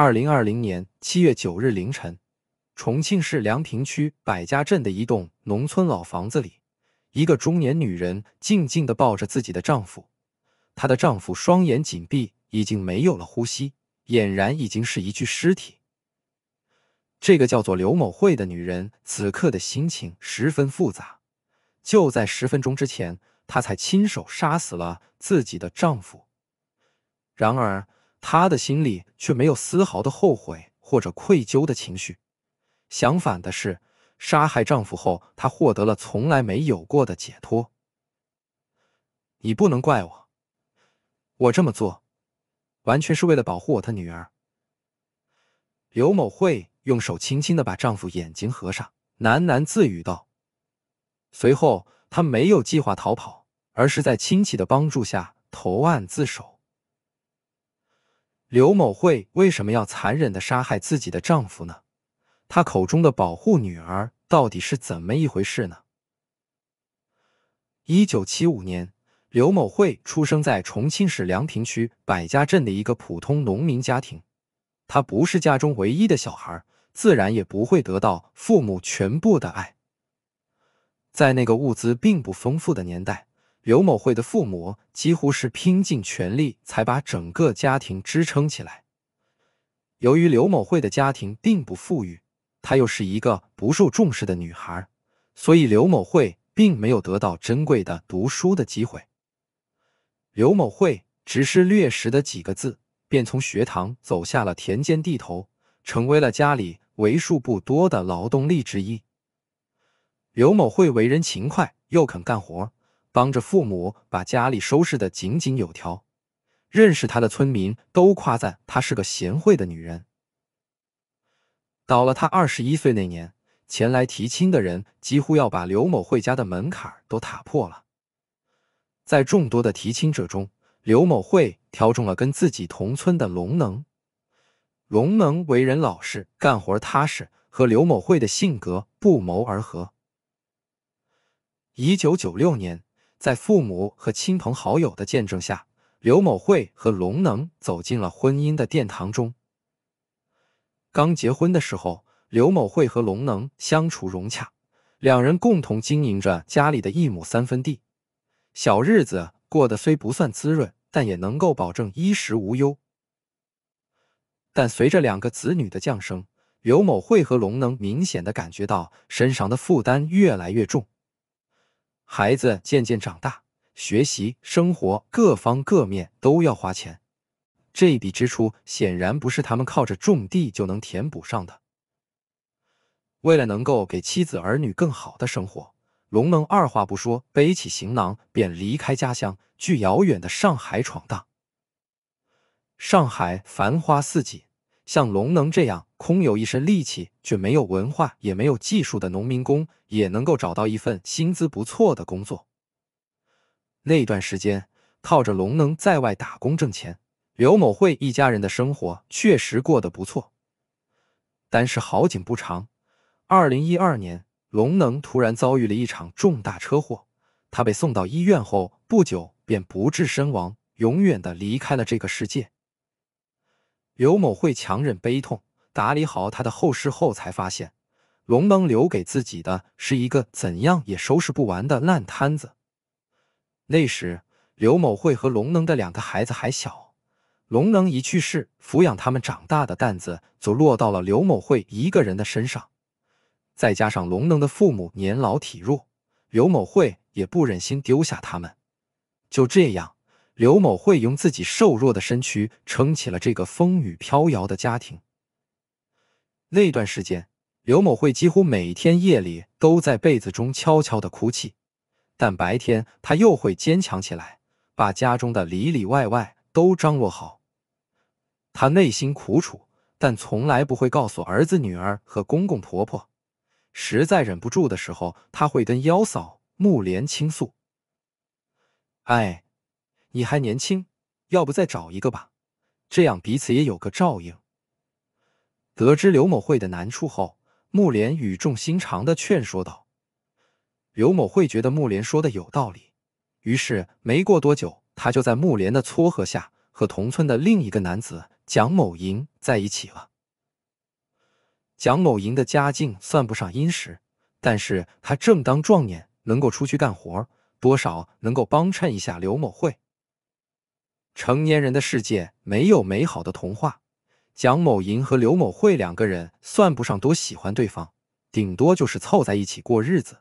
二零二零年七月九日凌晨，重庆市梁平区百家镇的一栋农村老房子里，一个中年女人静静的抱着自己的丈夫，她的丈夫双眼紧闭，已经没有了呼吸，俨然已经是一具尸体。这个叫做刘某慧的女人此刻的心情十分复杂。就在十分钟之前，她才亲手杀死了自己的丈夫，然而。她的心里却没有丝毫的后悔或者愧疚的情绪，相反的是，杀害丈夫后，她获得了从来没有过的解脱。你不能怪我，我这么做，完全是为了保护我的女儿。刘某慧用手轻轻的把丈夫眼睛合上，喃喃自语道。随后，她没有计划逃跑，而是在亲戚的帮助下投案自首。刘某慧为什么要残忍的杀害自己的丈夫呢？她口中的保护女儿到底是怎么一回事呢？一九七五年，刘某慧出生在重庆市梁平区百家镇的一个普通农民家庭。她不是家中唯一的小孩，自然也不会得到父母全部的爱。在那个物资并不丰富的年代。刘某慧的父母几乎是拼尽全力才把整个家庭支撑起来。由于刘某慧的家庭并不富裕，她又是一个不受重视的女孩，所以刘某慧并没有得到珍贵的读书的机会。刘某慧只是略识的几个字，便从学堂走下了田间地头，成为了家里为数不多的劳动力之一。刘某慧为人勤快又肯干活。帮着父母把家里收拾的井井有条，认识她的村民都夸赞她是个贤惠的女人。到了她二十一岁那年，前来提亲的人几乎要把刘某慧家的门槛都踏破了。在众多的提亲者中，刘某慧挑中了跟自己同村的龙能。龙能为人老实，干活踏实，和刘某慧的性格不谋而合。一九九六年。在父母和亲朋好友的见证下，刘某慧和龙能走进了婚姻的殿堂中。刚结婚的时候，刘某慧和龙能相处融洽，两人共同经营着家里的一亩三分地，小日子过得虽不算滋润，但也能够保证衣食无忧。但随着两个子女的降生，刘某慧和龙能明显的感觉到身上的负担越来越重。孩子渐渐长大，学习、生活各方各面都要花钱，这笔支出显然不是他们靠着种地就能填补上的。为了能够给妻子儿女更好的生活，龙能二话不说，背起行囊便离开家乡，去遥远的上海闯荡。上海繁花似锦。像龙能这样空有一身力气却没有文化也没有技术的农民工，也能够找到一份薪资不错的工作。那段时间，靠着龙能在外打工挣钱，刘某慧一家人的生活确实过得不错。但是好景不长，二零一二年，龙能突然遭遇了一场重大车祸，他被送到医院后不久便不治身亡，永远的离开了这个世界。刘某会强忍悲痛，打理好他的后事后，才发现，龙能留给自己的是一个怎样也收拾不完的烂摊子。那时，刘某会和龙能的两个孩子还小，龙能一去世，抚养他们长大的担子就落到了刘某会一个人的身上。再加上龙能的父母年老体弱，刘某会也不忍心丢下他们。就这样。刘某会用自己瘦弱的身躯撑起了这个风雨飘摇的家庭。那段时间，刘某会几乎每天夜里都在被子中悄悄的哭泣，但白天他又会坚强起来，把家中的里里外外都张罗好。他内心苦楚，但从来不会告诉儿子、女儿和公公婆婆。实在忍不住的时候，他会跟幺嫂木莲倾诉：“哎。”你还年轻，要不再找一个吧，这样彼此也有个照应。得知刘某慧的难处后，木莲语重心长的劝说道。刘某慧觉得木莲说的有道理，于是没过多久，他就在木莲的撮合下，和同村的另一个男子蒋某银在一起了。蒋某银的家境算不上殷实，但是他正当壮年，能够出去干活，多少能够帮衬一下刘某慧。成年人的世界没有美好的童话。蒋某银和刘某慧两个人算不上多喜欢对方，顶多就是凑在一起过日子。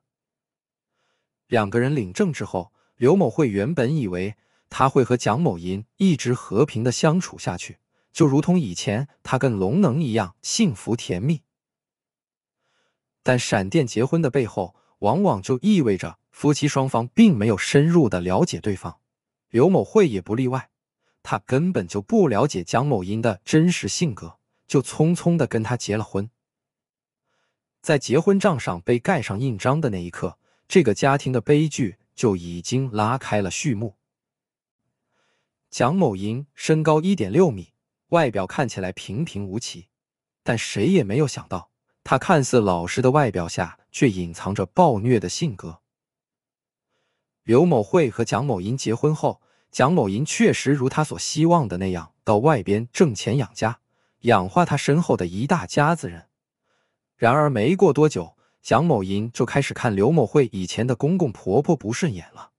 两个人领证之后，刘某慧原本以为他会和蒋某银一直和平的相处下去，就如同以前他跟龙能一样幸福甜蜜。但闪电结婚的背后，往往就意味着夫妻双方并没有深入的了解对方，刘某慧也不例外。他根本就不了解蒋某英的真实性格，就匆匆的跟他结了婚。在结婚账上被盖上印章的那一刻，这个家庭的悲剧就已经拉开了序幕。蒋某英身高一点六米，外表看起来平平无奇，但谁也没有想到，他看似老实的外表下却隐藏着暴虐的性格。刘某慧和蒋某英结婚后。蒋某银确实如他所希望的那样，到外边挣钱养家，养活他身后的一大家子人。然而没过多久，蒋某银就开始看刘某慧以前的公公婆婆不顺眼了。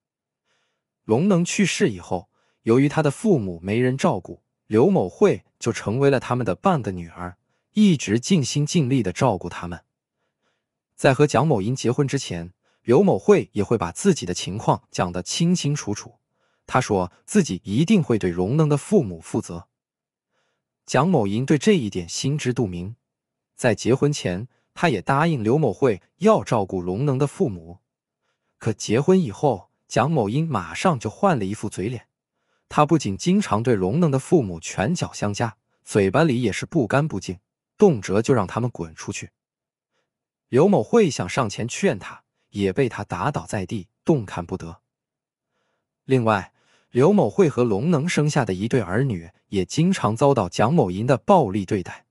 龙能去世以后，由于他的父母没人照顾，刘某慧就成为了他们的半个女儿，一直尽心尽力的照顾他们。在和蒋某银结婚之前，刘某慧也会把自己的情况讲得清清楚楚。他说自己一定会对荣能的父母负责。蒋某英对这一点心知肚明，在结婚前，他也答应刘某慧要照顾荣能的父母。可结婚以后，蒋某英马上就换了一副嘴脸，他不仅经常对荣能的父母拳脚相加，嘴巴里也是不干不净，动辄就让他们滚出去。刘某慧想上前劝他，也被他打倒在地，动弹不得。另外。刘某会和龙能生下的一对儿女，也经常遭到蒋某银的暴力对待。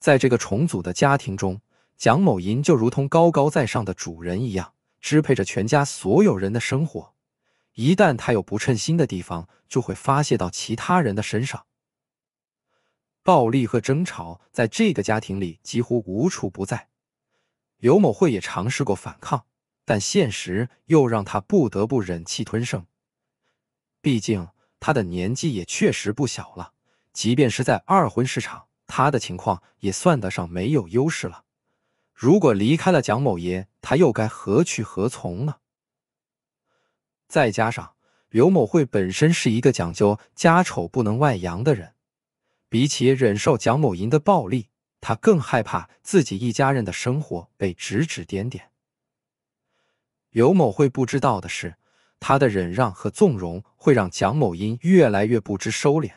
在这个重组的家庭中，蒋某银就如同高高在上的主人一样，支配着全家所有人的生活。一旦他有不称心的地方，就会发泄到其他人的身上。暴力和争吵在这个家庭里几乎无处不在。刘某慧也尝试过反抗，但现实又让他不得不忍气吞声。毕竟他的年纪也确实不小了，即便是在二婚市场，他的情况也算得上没有优势了。如果离开了蒋某爷，他又该何去何从呢？再加上刘某慧本身是一个讲究家丑不能外扬的人，比起忍受蒋某银的暴力，他更害怕自己一家人的生活被指指点点。刘某慧不知道的是。他的忍让和纵容会让蒋某英越来越不知收敛，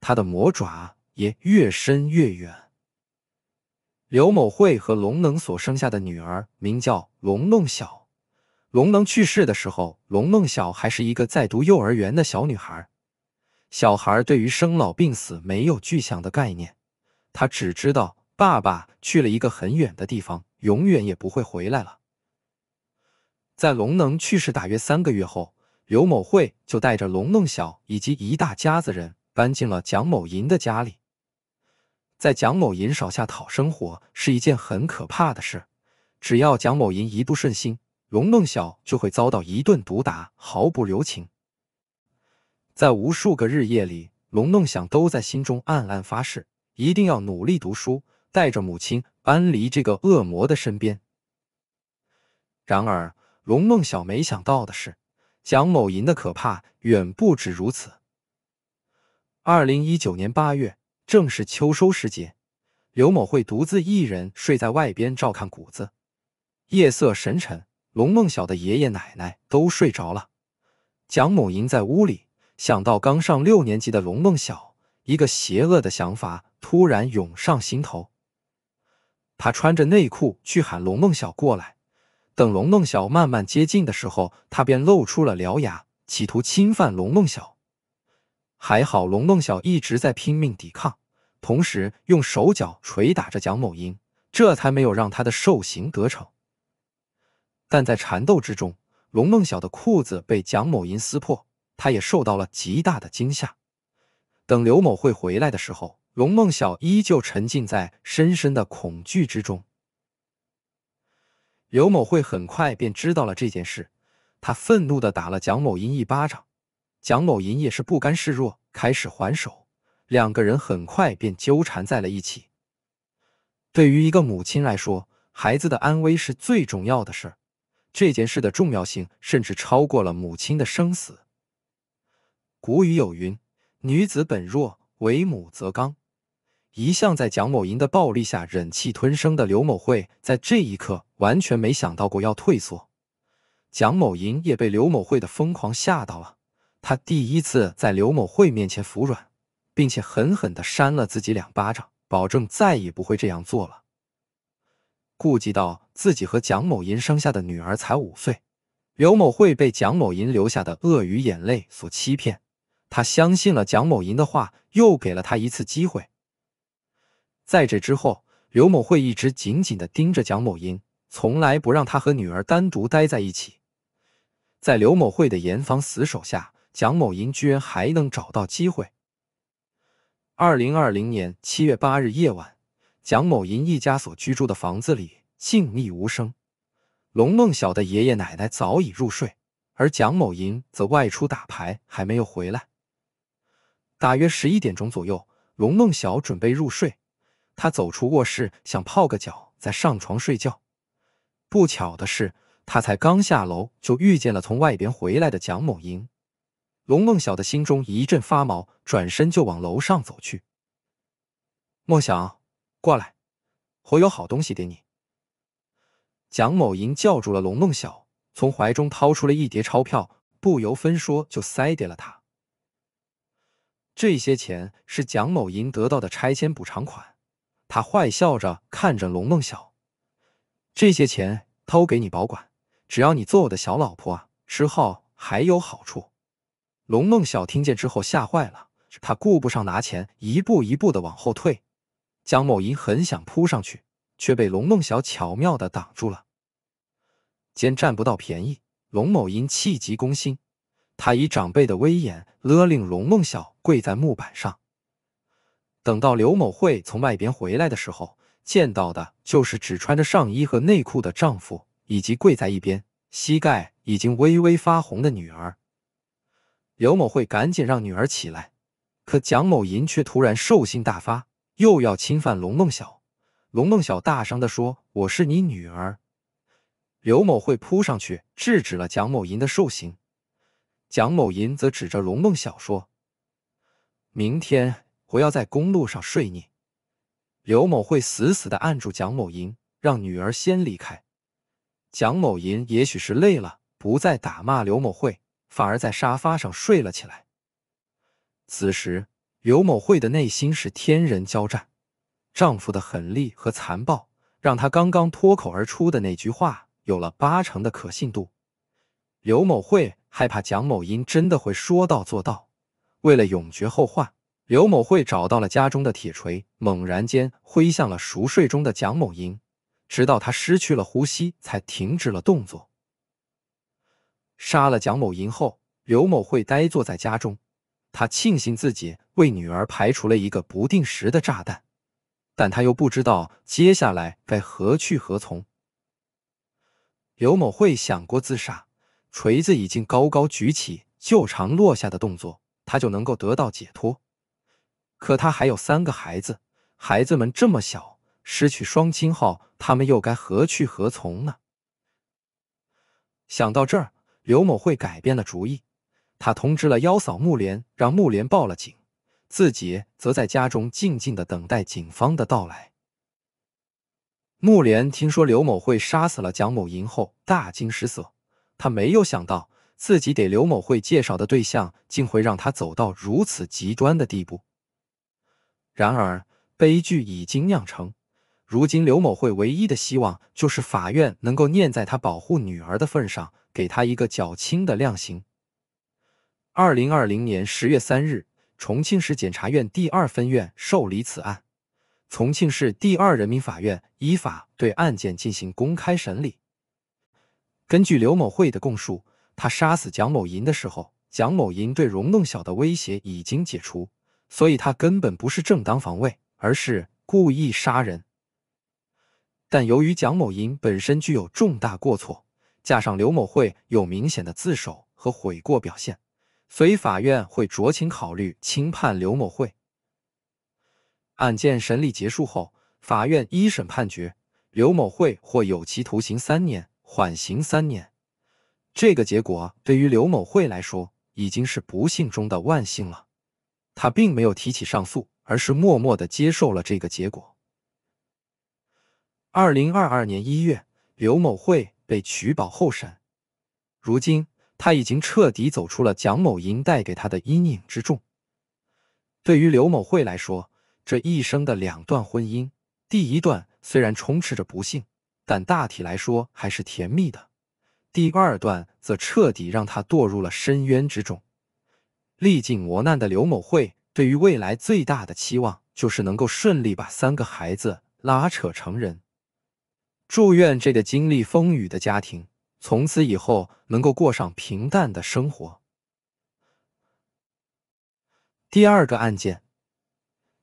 他的魔爪也越伸越远。刘某慧和龙能所生下的女儿名叫龙弄晓。龙能去世的时候，龙弄晓还是一个在读幼儿园的小女孩。小孩对于生老病死没有具象的概念，他只知道爸爸去了一个很远的地方，永远也不会回来了。在龙能去世大约三个月后，刘某慧就带着龙弄晓以及一大家子人搬进了蒋某银的家里。在蒋某银手下讨生活是一件很可怕的事，只要蒋某银一不顺心，龙弄晓就会遭到一顿毒打，毫不留情。在无数个日夜里，龙梦晓都在心中暗暗发誓，一定要努力读书，带着母亲搬离这个恶魔的身边。然而。龙梦晓没想到的是，蒋某银的可怕远不止如此。二零一九年八月，正是秋收时节，刘某会独自一人睡在外边照看谷子。夜色深沉，龙梦晓的爷爷奶奶都睡着了。蒋某银在屋里，想到刚上六年级的龙梦晓，一个邪恶的想法突然涌上心头。他穿着内裤去喊龙梦晓过来。等龙梦晓慢慢接近的时候，他便露出了獠牙，企图侵犯龙梦晓。还好龙梦晓一直在拼命抵抗，同时用手脚捶打着蒋某英，这才没有让他的兽行得逞。但在缠斗之中，龙梦晓的裤子被蒋某英撕破，他也受到了极大的惊吓。等刘某会回来的时候，龙梦晓依旧沉浸在深深的恐惧之中。刘某会很快便知道了这件事，他愤怒地打了蒋某银一巴掌，蒋某银也是不甘示弱，开始还手，两个人很快便纠缠在了一起。对于一个母亲来说，孩子的安危是最重要的事这件事的重要性甚至超过了母亲的生死。古语有云：“女子本弱，为母则刚。”一向在蒋某银的暴力下忍气吞声的刘某慧，在这一刻完全没想到过要退缩。蒋某银也被刘某慧的疯狂吓到了，他第一次在刘某慧面前服软，并且狠狠地扇了自己两巴掌，保证再也不会这样做了。顾及到自己和蒋某银生下的女儿才五岁，刘某慧被蒋某银留下的鳄鱼眼泪所欺骗，他相信了蒋某银的话，又给了他一次机会。在这之后，刘某会一直紧紧的盯着蒋某银，从来不让他和女儿单独待在一起。在刘某会的严防死守下，蒋某银居然还能找到机会。二零二零年七月八日夜晚，蒋某银一家所居住的房子里静谧无声，龙梦晓的爷爷奶奶早已入睡，而蒋某银则外出打牌，还没有回来。大约十一点钟左右，龙梦晓准备入睡。他走出卧室，想泡个脚，再上床睡觉。不巧的是，他才刚下楼，就遇见了从外边回来的蒋某英。龙梦晓的心中一阵发毛，转身就往楼上走去。梦晓，过来，我有好东西给你。蒋某银叫住了龙梦晓，从怀中掏出了一叠钞票，不由分说就塞给了他。这些钱是蒋某银得到的拆迁补偿款。他坏笑着看着龙梦晓，这些钱都给你保管，只要你做我的小老婆，之后还有好处。龙梦晓听见之后吓坏了，他顾不上拿钱，一步一步的往后退。江某银很想扑上去，却被龙梦晓巧妙的挡住了。见占不到便宜，龙某银气急攻心，他以长辈的威严勒令龙梦晓跪在木板上。等到刘某慧从外边回来的时候，见到的就是只穿着上衣和内裤的丈夫，以及跪在一边、膝盖已经微微发红的女儿。刘某慧赶紧让女儿起来，可蒋某银却突然兽性大发，又要侵犯龙梦晓。龙梦晓大声的说：“我是你女儿。”刘某会扑上去制止了蒋某银的兽行，蒋某银则指着龙梦晓说：“明天。”我要在公路上睡你，刘某会死死地按住蒋某银，让女儿先离开。蒋某银也许是累了，不再打骂刘某慧，反而在沙发上睡了起来。此时，刘某慧的内心是天人交战，丈夫的狠戾和残暴，让她刚刚脱口而出的那句话有了八成的可信度。刘某慧害怕蒋某银真的会说到做到，为了永绝后患。刘某慧找到了家中的铁锤，猛然间挥向了熟睡中的蒋某银，直到他失去了呼吸，才停止了动作。杀了蒋某银后，刘某慧呆坐在家中，他庆幸自己为女儿排除了一个不定时的炸弹，但他又不知道接下来该何去何从。刘某慧想过自杀，锤子已经高高举起，就常落下的动作，他就能够得到解脱。可他还有三个孩子，孩子们这么小，失去双亲后，他们又该何去何从呢？想到这儿，刘某会改变了主意，他通知了幺嫂木莲，让木莲报了警，自己则在家中静静的等待警方的到来。木莲听说刘某会杀死了蒋某银后，大惊失色，他没有想到自己给刘某会介绍的对象，竟会让他走到如此极端的地步。然而，悲剧已经酿成。如今，刘某会唯一的希望就是法院能够念在他保护女儿的份上，给他一个较轻的量刑。二零二零年十月三日，重庆市检察院第二分院受理此案，重庆市第二人民法院依法对案件进行公开审理。根据刘某慧的供述，他杀死蒋某银的时候，蒋某银对容弄晓的威胁已经解除。所以他根本不是正当防卫，而是故意杀人。但由于蒋某银本身具有重大过错，加上刘某会有明显的自首和悔过表现，所以法院会酌情考虑轻判刘某会。案件审理结束后，法院一审判决刘某会获有期徒刑三年，缓刑三年。这个结果对于刘某会来说，已经是不幸中的万幸了。他并没有提起上诉，而是默默的接受了这个结果。二零二二年一月，刘某慧被取保候审。如今，他已经彻底走出了蒋某银带给他的阴影之中。对于刘某慧来说，这一生的两段婚姻，第一段虽然充斥着不幸，但大体来说还是甜蜜的；第二段则彻底让他堕入了深渊之中。历尽磨难的刘某慧，对于未来最大的期望就是能够顺利把三个孩子拉扯成人。祝愿这个经历风雨的家庭从此以后能够过上平淡的生活。第二个案件：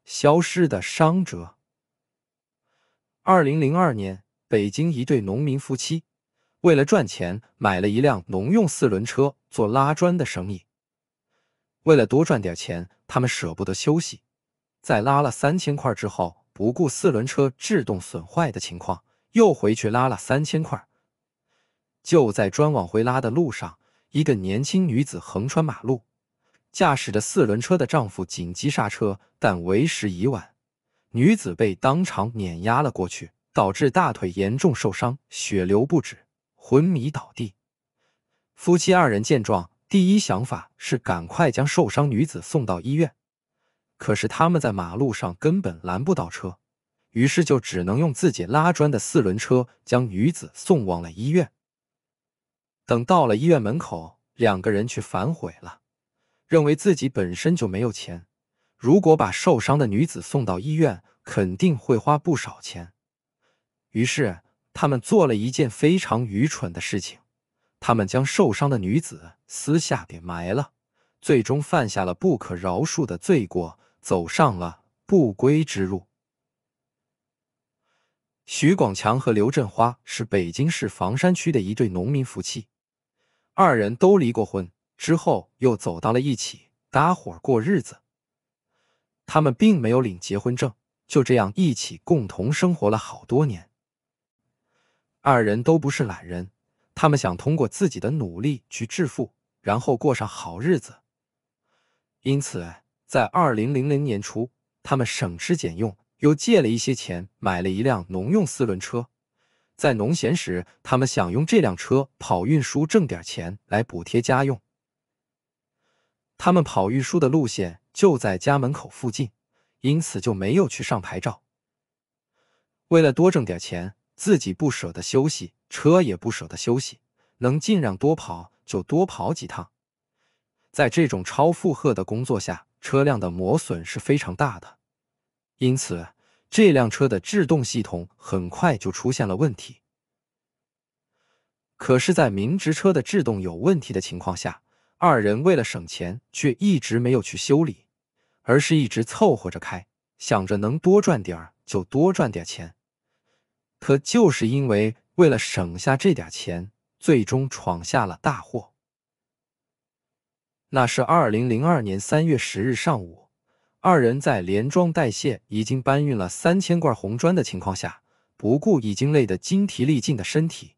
消失的伤者。二零零二年，北京一对农民夫妻为了赚钱，买了一辆农用四轮车做拉砖的生意。为了多赚点钱，他们舍不得休息。在拉了三千块之后，不顾四轮车制动损坏的情况，又回去拉了三千块。就在专往回拉的路上，一个年轻女子横穿马路，驾驶着四轮车的丈夫紧急刹车，但为时已晚，女子被当场碾压了过去，导致大腿严重受伤，血流不止，昏迷倒地。夫妻二人见状。第一想法是赶快将受伤女子送到医院，可是他们在马路上根本拦不到车，于是就只能用自己拉砖的四轮车将女子送往了医院。等到了医院门口，两个人却反悔了，认为自己本身就没有钱，如果把受伤的女子送到医院，肯定会花不少钱。于是他们做了一件非常愚蠢的事情。他们将受伤的女子私下给埋了，最终犯下了不可饶恕的罪过，走上了不归之路。徐广强和刘振花是北京市房山区的一对农民夫妻，二人都离过婚，之后又走到了一起，搭伙过日子。他们并没有领结婚证，就这样一起共同生活了好多年。二人都不是懒人。他们想通过自己的努力去致富，然后过上好日子。因此，在二零零零年初，他们省吃俭用，又借了一些钱买了一辆农用四轮车。在农闲时，他们想用这辆车跑运输挣点钱来补贴家用。他们跑运输的路线就在家门口附近，因此就没有去上牌照。为了多挣点钱，自己不舍得休息。车也不舍得休息，能尽量多跑就多跑几趟。在这种超负荷的工作下，车辆的磨损是非常大的，因此这辆车的制动系统很快就出现了问题。可是，在明知车的制动有问题的情况下，二人为了省钱，却一直没有去修理，而是一直凑合着开，想着能多赚点就多赚点钱。可就是因为。为了省下这点钱，最终闯下了大祸。那是二零零二年三月十日上午，二人在连装带卸已经搬运了三千块红砖的情况下，不顾已经累得精疲力尽的身体，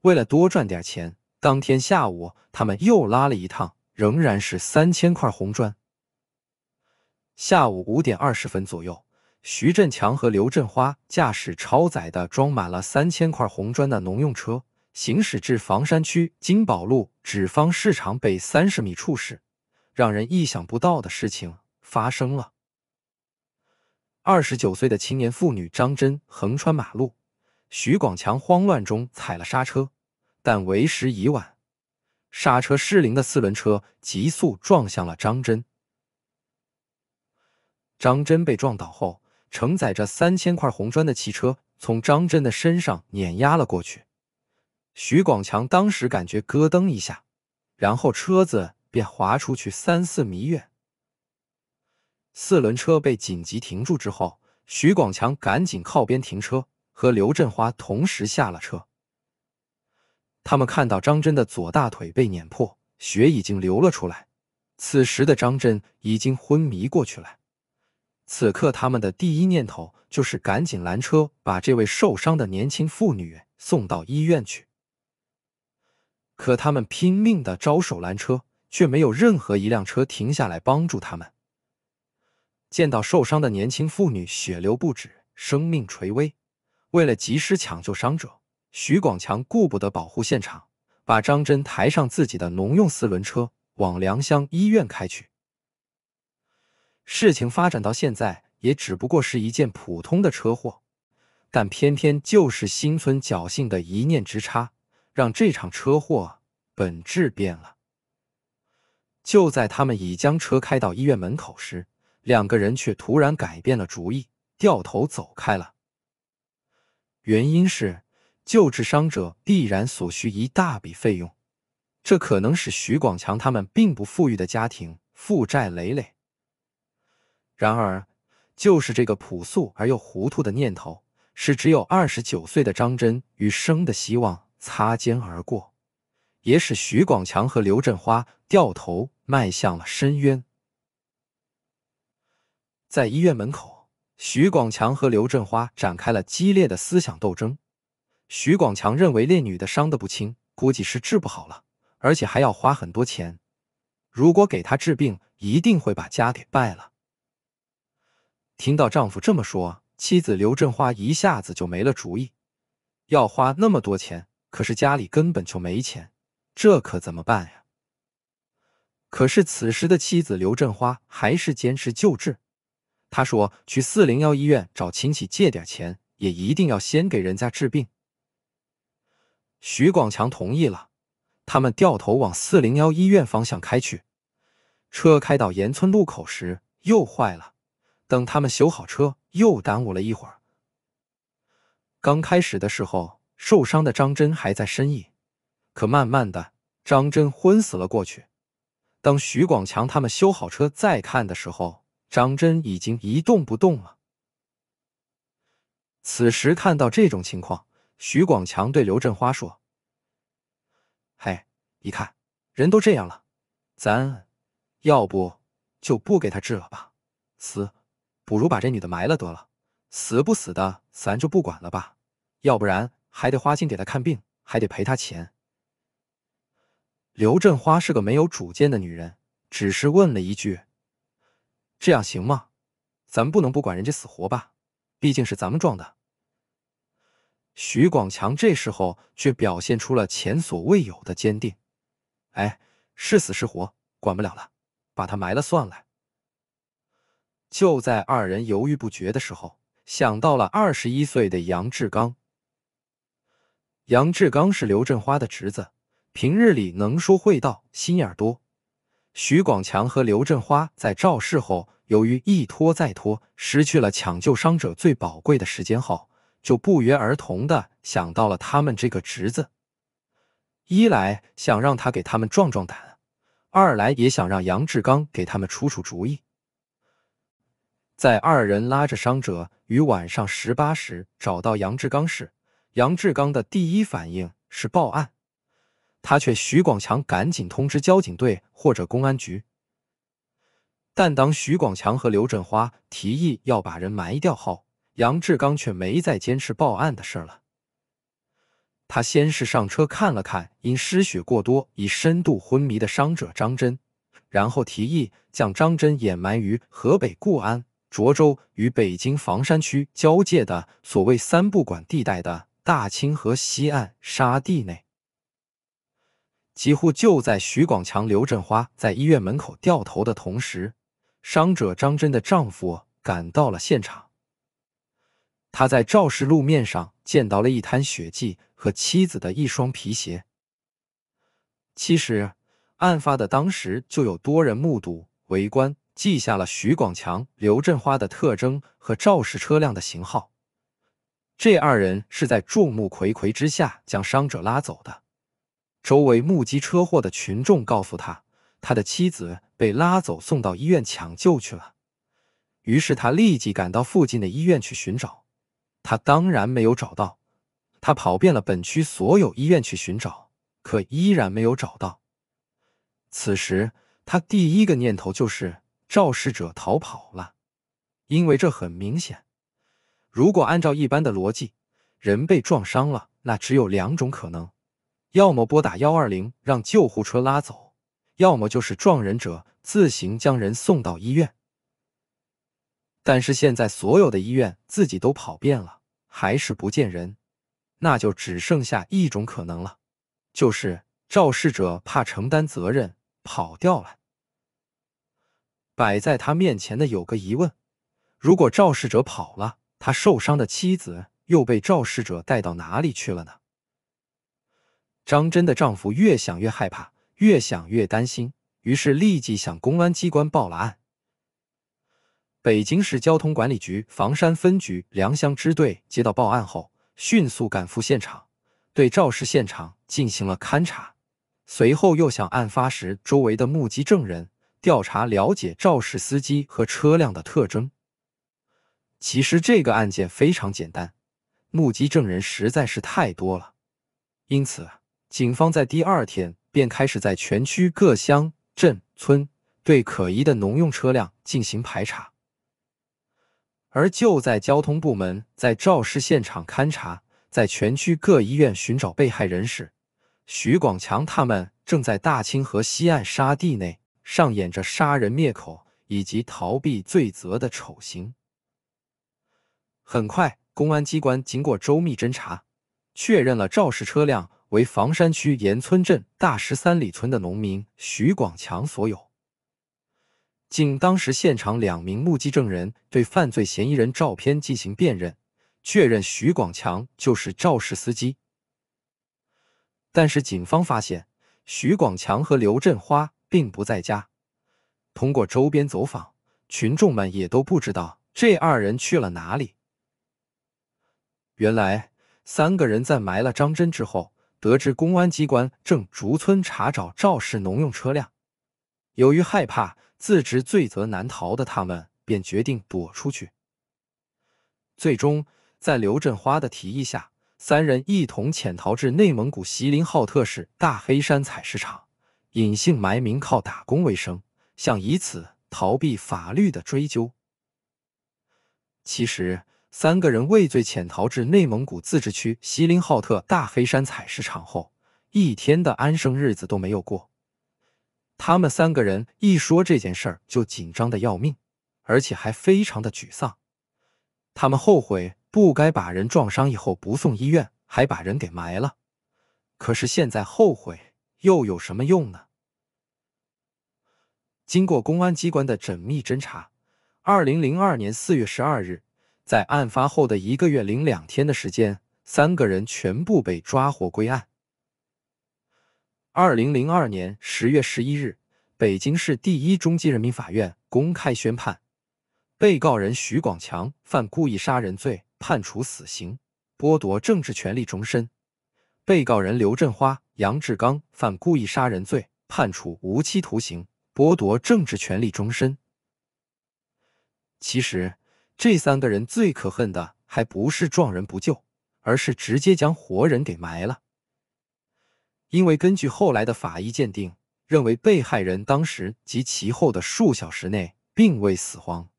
为了多赚点钱，当天下午他们又拉了一趟，仍然是三千块红砖。下午五点二十分左右。徐振强和刘振花驾驶超载的装满了三千块红砖的农用车，行驶至房山区金宝路纸坊市场北三十米处时，让人意想不到的事情发生了。二十九岁的青年妇女张真横穿马路，徐广强慌乱中踩了刹车，但为时已晚，刹车失灵的四轮车急速撞向了张真。张真被撞倒后。承载着三千块红砖的汽车从张真的身上碾压了过去，徐广强当时感觉咯噔一下，然后车子便滑出去三四米远。四轮车被紧急停住之后，徐广强赶紧靠边停车，和刘振华同时下了车。他们看到张真的左大腿被碾破，血已经流了出来，此时的张真已经昏迷过去了。此刻，他们的第一念头就是赶紧拦车，把这位受伤的年轻妇女送到医院去。可他们拼命的招手拦车，却没有任何一辆车停下来帮助他们。见到受伤的年轻妇女血流不止，生命垂危，为了及时抢救伤者，徐广强顾不得保护现场，把张真抬上自己的农用四轮车，往良乡医院开去。事情发展到现在，也只不过是一件普通的车祸，但偏偏就是心存侥幸的一念之差，让这场车祸本质变了。就在他们已将车开到医院门口时，两个人却突然改变了主意，掉头走开了。原因是救治伤者必然所需一大笔费用，这可能使徐广强他们并不富裕的家庭负债累累。然而，就是这个朴素而又糊涂的念头，使只有二十九岁的张真与生的希望擦肩而过，也使徐广强和刘振花掉头迈向了深渊。在医院门口，徐广强和刘振花展开了激烈的思想斗争。徐广强认为，烈女的伤得不轻，估计是治不好了，而且还要花很多钱。如果给他治病，一定会把家给败了。听到丈夫这么说，妻子刘振花一下子就没了主意。要花那么多钱，可是家里根本就没钱，这可怎么办呀？可是此时的妻子刘振花还是坚持救治。她说：“去四零幺医院找亲戚借点钱，也一定要先给人家治病。”徐广强同意了，他们掉头往四零幺医院方向开去。车开到沿村路口时又坏了。等他们修好车，又耽误了一会儿。刚开始的时候，受伤的张真还在呻吟，可慢慢的，张真昏死了过去。当徐广强他们修好车再看的时候，张真已经一动不动了。此时看到这种情况，徐广强对刘振花说：“嘿，你看人都这样了，咱要不就不给他治了吧，死。”不如把这女的埋了得了，死不死的咱就不管了吧，要不然还得花心给她看病，还得赔她钱。刘振花是个没有主见的女人，只是问了一句：“这样行吗？咱不能不管人家死活吧？毕竟是咱们撞的。”徐广强这时候却表现出了前所未有的坚定：“哎，是死是活管不了了，把她埋了算了。”就在二人犹豫不决的时候，想到了二十一岁的杨志刚。杨志刚是刘振花的侄子，平日里能说会道，心眼多。徐广强和刘振花在肇事后，由于一拖再拖，失去了抢救伤者最宝贵的时间后，就不约而同的想到了他们这个侄子。一来想让他给他们壮壮胆，二来也想让杨志刚给他们出出主意。在二人拉着伤者于晚上十八时找到杨志刚时，杨志刚的第一反应是报案，他劝徐广强赶紧通知交警队或者公安局。但当徐广强和刘振华提议要把人埋掉后，杨志刚却没再坚持报案的事了。他先是上车看了看因失血过多已深度昏迷的伤者张真，然后提议将张真掩埋于河北固安。涿州与北京房山区交界的所谓“三不管”地带的大清河西岸沙地内，几乎就在徐广强、刘振花在医院门口掉头的同时，伤者张真的丈夫赶到了现场。他在肇事路面上见到了一滩血迹和妻子的一双皮鞋。其实，案发的当时就有多人目睹、围观。记下了徐广强、刘振花的特征和肇事车辆的型号。这二人是在众目睽睽之下将伤者拉走的。周围目击车祸的群众告诉他，他的妻子被拉走，送到医院抢救去了。于是他立即赶到附近的医院去寻找。他当然没有找到。他跑遍了本区所有医院去寻找，可依然没有找到。此时他第一个念头就是。肇事者逃跑了，因为这很明显。如果按照一般的逻辑，人被撞伤了，那只有两种可能：要么拨打幺二零让救护车拉走，要么就是撞人者自行将人送到医院。但是现在所有的医院自己都跑遍了，还是不见人，那就只剩下一种可能了，就是肇事者怕承担责任，跑掉了。摆在他面前的有个疑问：如果肇事者跑了，他受伤的妻子又被肇事者带到哪里去了呢？张真的丈夫越想越害怕，越想越担心，于是立即向公安机关报了案。北京市交通管理局房山分局良乡支队接到报案后，迅速赶赴现场，对肇事现场进行了勘查，随后又向案发时周围的目击证人。调查了解肇事司机和车辆的特征。其实这个案件非常简单，目击证人实在是太多了，因此警方在第二天便开始在全区各乡镇村对可疑的农用车辆进行排查。而就在交通部门在肇事现场勘查，在全区各医院寻找被害人时，徐广强他们正在大清河西岸沙地内。上演着杀人灭口以及逃避罪责的丑行。很快，公安机关经过周密侦查，确认了肇事车辆为房山区沿村镇大石三里村的农民徐广强所有。经当时现场两名目击证人对犯罪嫌疑人照片进行辨认，确认徐广强就是肇事司机。但是，警方发现徐广强和刘振花。并不在家。通过周边走访，群众们也都不知道这二人去了哪里。原来，三个人在埋了张真之后，得知公安机关正逐村查找肇事农用车辆，由于害怕自知罪责难逃的他们，便决定躲出去。最终，在刘振花的提议下，三人一同潜逃至内蒙古锡林浩特市大黑山采石场。隐姓埋名，靠打工为生，想以此逃避法律的追究。其实，三个人畏罪潜逃至内蒙古自治区锡林浩特大黑山采石场后，一天的安生日子都没有过。他们三个人一说这件事儿就紧张的要命，而且还非常的沮丧。他们后悔不该把人撞伤以后不送医院，还把人给埋了。可是现在后悔。又有什么用呢？经过公安机关的缜密侦查，二零零二年四月十二日，在案发后的一个月零两天的时间，三个人全部被抓获归案。二零零二年十月十一日，北京市第一中级人民法院公开宣判，被告人徐广强犯故意杀人罪，判处死刑，剥夺政治权利终身。被告人刘振花、杨志刚犯故意杀人罪，判处无期徒刑，剥夺政治权利终身。其实，这三个人最可恨的还不是撞人不救，而是直接将活人给埋了。因为根据后来的法医鉴定，认为被害人当时及其后的数小时内并未死亡。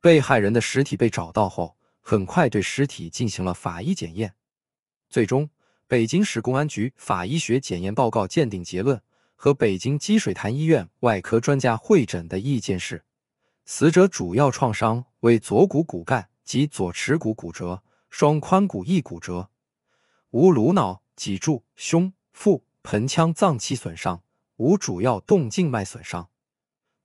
被害人的尸体被找到后，很快对尸体进行了法医检验，最终。北京市公安局法医学检验报告鉴定结论和北京积水潭医院外科专家会诊的意见是：死者主要创伤为左股骨干及左耻骨骨折、双髋骨翼骨折，无颅脑、脊柱、胸、腹、盆腔脏器损伤，无主要动静脉损伤。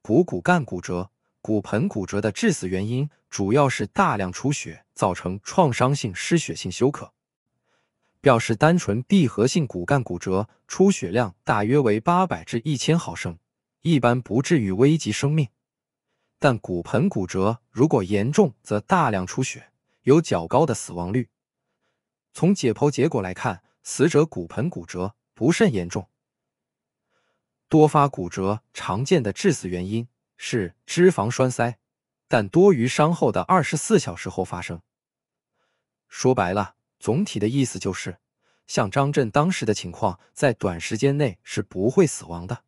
股骨干骨折、骨盆骨折的致死原因主要是大量出血，造成创伤性失血性休克。要是单纯闭合性骨干骨折，出血量大约为八百至一千毫升，一般不至于危及生命。但骨盆骨折如果严重，则大量出血，有较高的死亡率。从解剖结果来看，死者骨盆骨折不甚严重，多发骨折常见的致死原因是脂肪栓塞，但多于伤后的二十四小时后发生。说白了。总体的意思就是，像张震当时的情况，在短时间内是不会死亡的。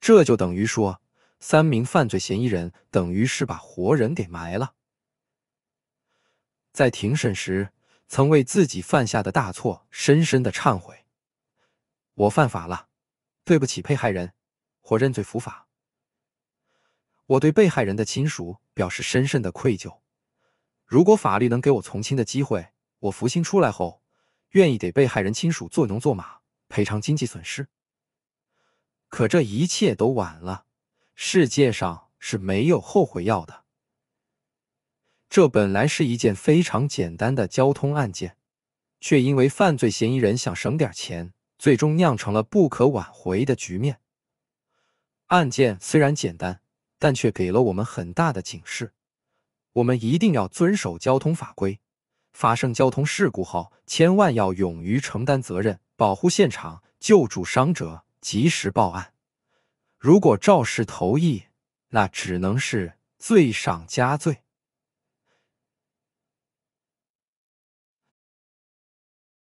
这就等于说，三名犯罪嫌疑人等于是把活人给埋了。在庭审时，曾为自己犯下的大错深深的忏悔：“我犯法了，对不起被害人，我认罪伏法。我对被害人的亲属表示深深的愧疚。如果法律能给我从轻的机会。”我福星出来后，愿意给被害人亲属做牛做马，赔偿经济损失。可这一切都晚了，世界上是没有后悔药的。这本来是一件非常简单的交通案件，却因为犯罪嫌疑人想省点钱，最终酿成了不可挽回的局面。案件虽然简单，但却给了我们很大的警示：我们一定要遵守交通法规。发生交通事故后，千万要勇于承担责任，保护现场，救助伤者，及时报案。如果肇事逃逸，那只能是罪上加罪。